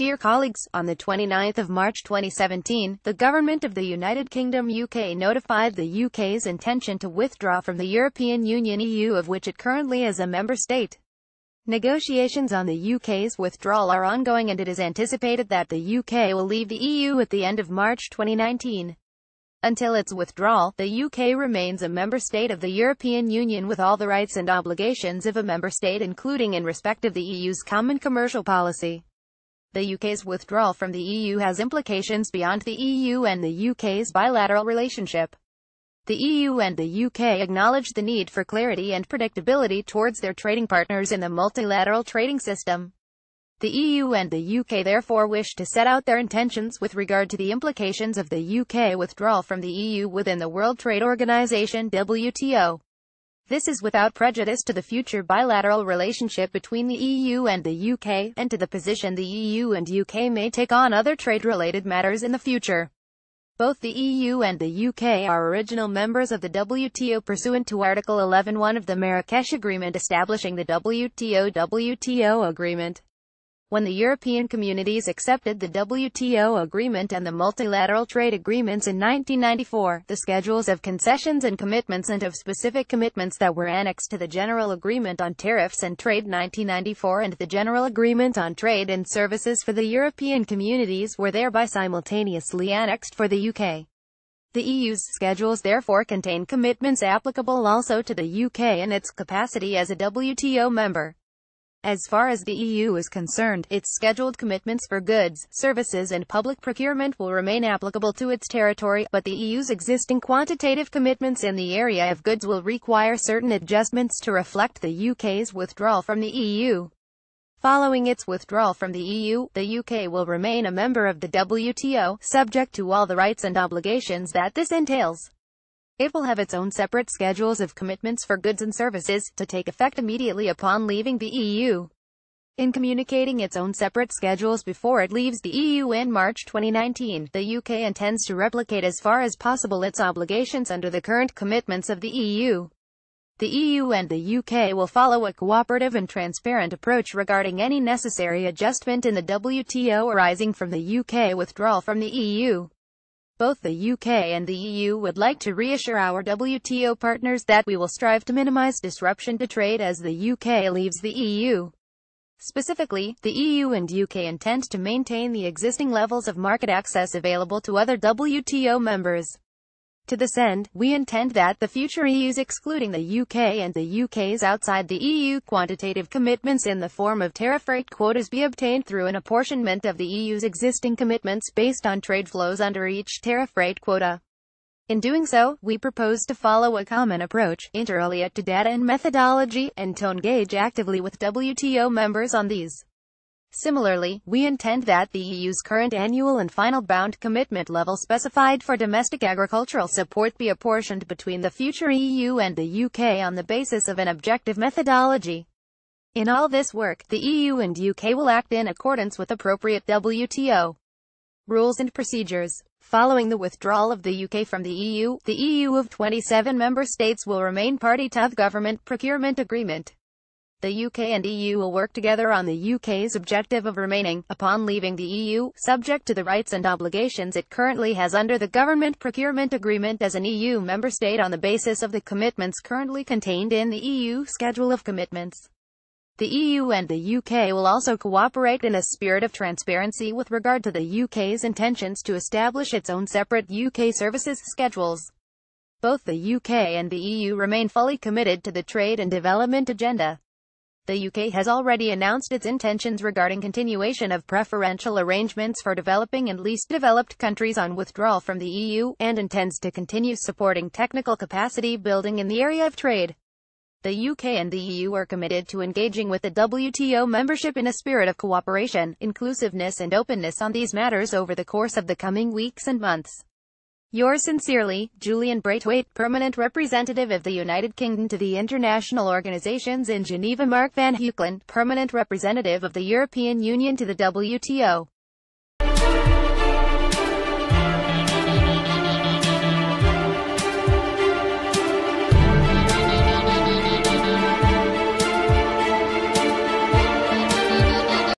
Dear colleagues, on the 29th of March 2017, the government of the United Kingdom UK notified the UK's intention to withdraw from the European Union EU of which it currently is a member state. Negotiations on the UK's withdrawal are ongoing and it is anticipated that the UK will leave the EU at the end of March 2019. Until its withdrawal, the UK remains a member state of the European Union with all the rights and obligations of a member state including in respect of the EU's common commercial policy. The UK's withdrawal from the EU has implications beyond the EU and the UK's bilateral relationship. The EU and the UK acknowledge the need for clarity and predictability towards their trading partners in the multilateral trading system. The EU and the UK therefore wish to set out their intentions with regard to the implications of the UK withdrawal from the EU within the World Trade Organization WTO. This is without prejudice to the future bilateral relationship between the EU and the UK, and to the position the EU and UK may take on other trade-related matters in the future. Both the EU and the UK are original members of the WTO pursuant to Article 11.1 of the Marrakesh Agreement establishing the WTO-WTO agreement. When the European communities accepted the WTO agreement and the multilateral trade agreements in 1994, the schedules of concessions and commitments and of specific commitments that were annexed to the General Agreement on Tariffs and Trade 1994 and the General Agreement on Trade and Services for the European communities were thereby simultaneously annexed for the UK. The EU's schedules therefore contain commitments applicable also to the UK in its capacity as a WTO member. As far as the EU is concerned, its scheduled commitments for goods, services and public procurement will remain applicable to its territory, but the EU's existing quantitative commitments in the area of goods will require certain adjustments to reflect the UK's withdrawal from the EU. Following its withdrawal from the EU, the UK will remain a member of the WTO, subject to all the rights and obligations that this entails. It will have its own separate schedules of commitments for goods and services, to take effect immediately upon leaving the EU. In communicating its own separate schedules before it leaves the EU in March 2019, the UK intends to replicate as far as possible its obligations under the current commitments of the EU. The EU and the UK will follow a cooperative and transparent approach regarding any necessary adjustment in the WTO arising from the UK withdrawal from the EU. Both the UK and the EU would like to reassure our WTO partners that we will strive to minimise disruption to trade as the UK leaves the EU. Specifically, the EU and UK intend to maintain the existing levels of market access available to other WTO members. To this end, we intend that the future EU's excluding the UK and the UK's outside the EU quantitative commitments in the form of tariff rate quotas be obtained through an apportionment of the EU's existing commitments based on trade flows under each tariff rate quota. In doing so, we propose to follow a common approach, inter alia to data and methodology, and to engage actively with WTO members on these. Similarly, we intend that the EU's current annual and final bound commitment level specified for domestic agricultural support be apportioned between the future EU and the UK on the basis of an objective methodology. In all this work, the EU and UK will act in accordance with appropriate WTO rules and procedures. Following the withdrawal of the UK from the EU, the EU of 27 member states will remain party to the Government Procurement Agreement. The UK and EU will work together on the UK's objective of remaining, upon leaving the EU, subject to the rights and obligations it currently has under the Government Procurement Agreement as an EU member state on the basis of the commitments currently contained in the EU Schedule of Commitments. The EU and the UK will also cooperate in a spirit of transparency with regard to the UK's intentions to establish its own separate UK services schedules. Both the UK and the EU remain fully committed to the trade and development agenda the UK has already announced its intentions regarding continuation of preferential arrangements for developing and least developed countries on withdrawal from the EU, and intends to continue supporting technical capacity building in the area of trade. The UK and the EU are committed to engaging with the WTO membership in a spirit of cooperation, inclusiveness and openness on these matters over the course of the coming weeks and months. Yours sincerely, Julian Braithwaite, Permanent Representative of the United Kingdom to the International Organizations in Geneva Mark Van Heuklin, Permanent Representative of the European Union to the WTO